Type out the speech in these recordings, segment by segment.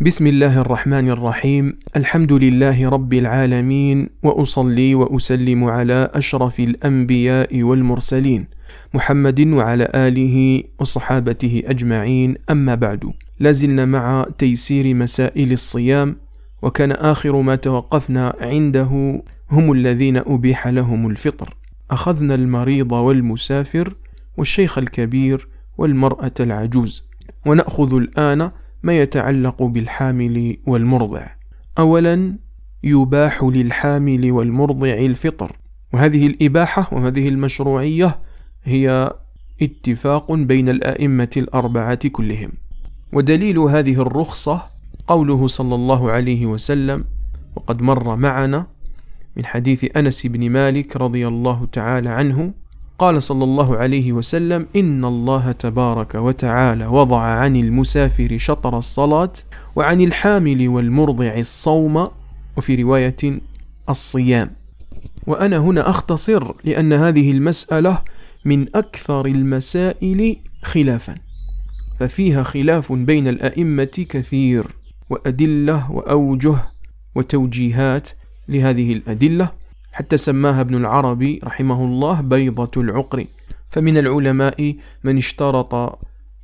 بسم الله الرحمن الرحيم الحمد لله رب العالمين واصلي واسلم على اشرف الانبياء والمرسلين محمد وعلى اله وصحابته اجمعين اما بعد لازلنا مع تيسير مسائل الصيام وكان اخر ما توقفنا عنده هم الذين ابيح لهم الفطر اخذنا المريض والمسافر والشيخ الكبير والمراه العجوز وناخذ الان ما يتعلق بالحامل والمرضع أولا يباح للحامل والمرضع الفطر وهذه الإباحة وهذه المشروعية هي اتفاق بين الأئمة الأربعة كلهم ودليل هذه الرخصة قوله صلى الله عليه وسلم وقد مر معنا من حديث أنس بن مالك رضي الله تعالى عنه قال صلى الله عليه وسلم إن الله تبارك وتعالى وضع عن المسافر شطر الصلاة وعن الحامل والمرضع الصوم وفي رواية الصيام وأنا هنا أختصر لأن هذه المسألة من أكثر المسائل خلافا ففيها خلاف بين الأئمة كثير وأدلة وأوجه وتوجيهات لهذه الأدلة حتى سماها ابن العربي رحمه الله بيضة العقر فمن العلماء من اشترط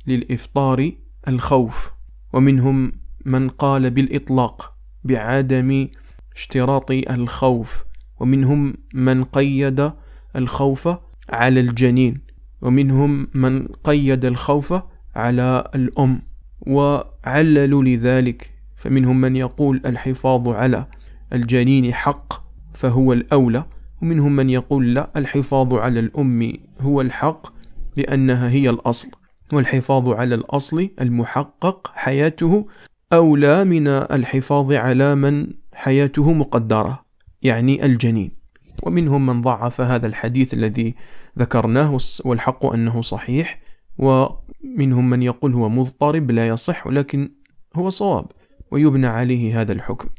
للإفطار الخوف ومنهم من قال بالإطلاق بعدم اشتراط الخوف ومنهم من قيد الخوف على الجنين ومنهم من قيد الخوف على الأم وعللوا لذلك فمنهم من يقول الحفاظ على الجنين حق فهو الأولى ومنهم من يقول لا الحفاظ على الأم هو الحق لأنها هي الأصل والحفاظ على الأصل المحقق حياته أولى من الحفاظ على من حياته مقدرة يعني الجنين ومنهم من ضعف هذا الحديث الذي ذكرناه والحق أنه صحيح ومنهم من يقول هو مضطرب لا يصح لكن هو صواب ويبنى عليه هذا الحكم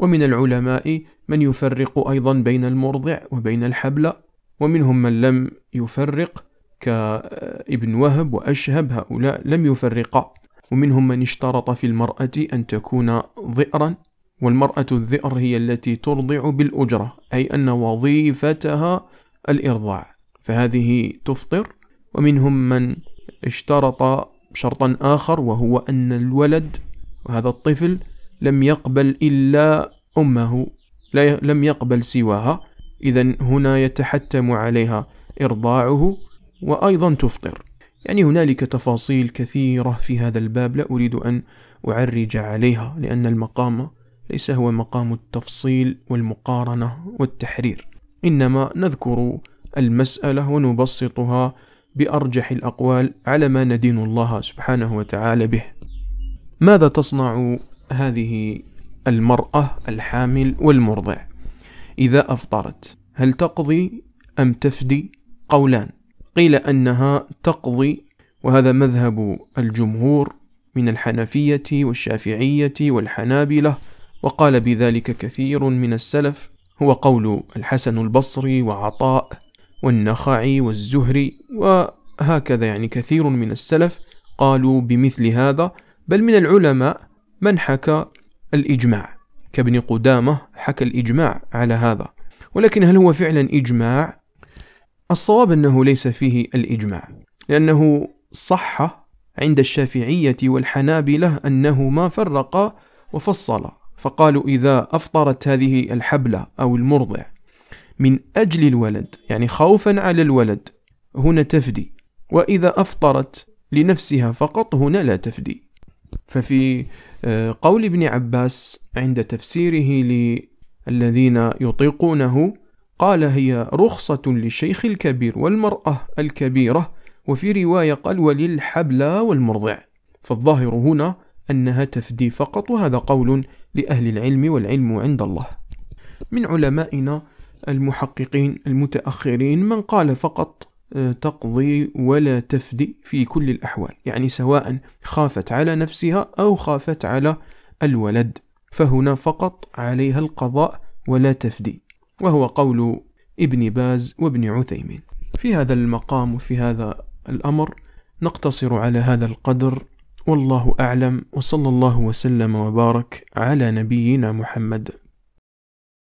ومن العلماء من يفرق أيضا بين المرضع وبين الحبل ومنهم من لم يفرق كابن وهب وأشهب هؤلاء لم يفرقا ومنهم من اشترط في المرأة أن تكون ذئرا والمرأة الذئر هي التي ترضع بالأجرة أي أن وظيفتها الإرضاع فهذه تفطر ومنهم من اشترط شرطا آخر وهو أن الولد وهذا الطفل لم يقبل إلا أمه لا لم يقبل سواها إذا هنا يتحتم عليها إرضاعه وأيضا تفطر يعني هنالك تفاصيل كثيرة في هذا الباب لا أريد أن أعرج عليها لأن المقام ليس هو مقام التفصيل والمقارنة والتحرير إنما نذكر المسألة ونبسطها بأرجح الأقوال على ما ندين الله سبحانه وتعالى به ماذا تصنع هذه المرأة الحامل والمرضع إذا أفطرت هل تقضي أم تفدي قولان قيل أنها تقضي وهذا مذهب الجمهور من الحنفية والشافعية والحنابلة وقال بذلك كثير من السلف هو قول الحسن البصري وعطاء والنخعي والزهري وهكذا يعني كثير من السلف قالوا بمثل هذا بل من العلماء من حكى الإجماع كابن قدامة حكى الإجماع على هذا ولكن هل هو فعلا إجماع؟ الصواب أنه ليس فيه الإجماع لأنه صح عند الشافعية والحنابلة أنه ما فرق وفصل فقالوا إذا أفطرت هذه الحبلة أو المرضع من أجل الولد يعني خوفا على الولد هنا تفدي وإذا أفطرت لنفسها فقط هنا لا تفدي ففي آه، قول ابن عباس عند تفسيره للذين يطيقونه قال هي رخصة للشيخ الكبير والمرأة الكبيرة وفي رواية قال وللحبلى والمرضع فالظاهر هنا أنها تفدي فقط وهذا قول لأهل العلم والعلم عند الله من علمائنا المحققين المتأخرين من قال فقط تقضي ولا تفدي في كل الأحوال يعني سواء خافت على نفسها أو خافت على الولد فهنا فقط عليها القضاء ولا تفدي وهو قول ابن باز وابن عثيمين في هذا المقام وفي هذا الأمر نقتصر على هذا القدر والله أعلم وصلى الله وسلم وبارك على نبينا محمد